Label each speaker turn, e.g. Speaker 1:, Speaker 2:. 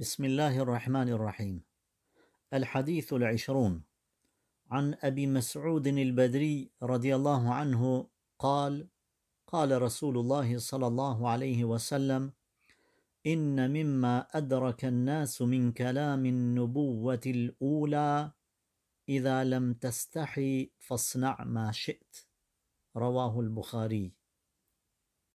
Speaker 1: بسم الله الرحمن الرحيم الحديث العشرون عن أبي مسعود البدري رضي الله عنه قال قال رسول الله صلى الله عليه وسلم إن مما أدرك الناس من كلام النبوة الأولى إذا لم تستحي فاصنع ما شئت رواه البخاري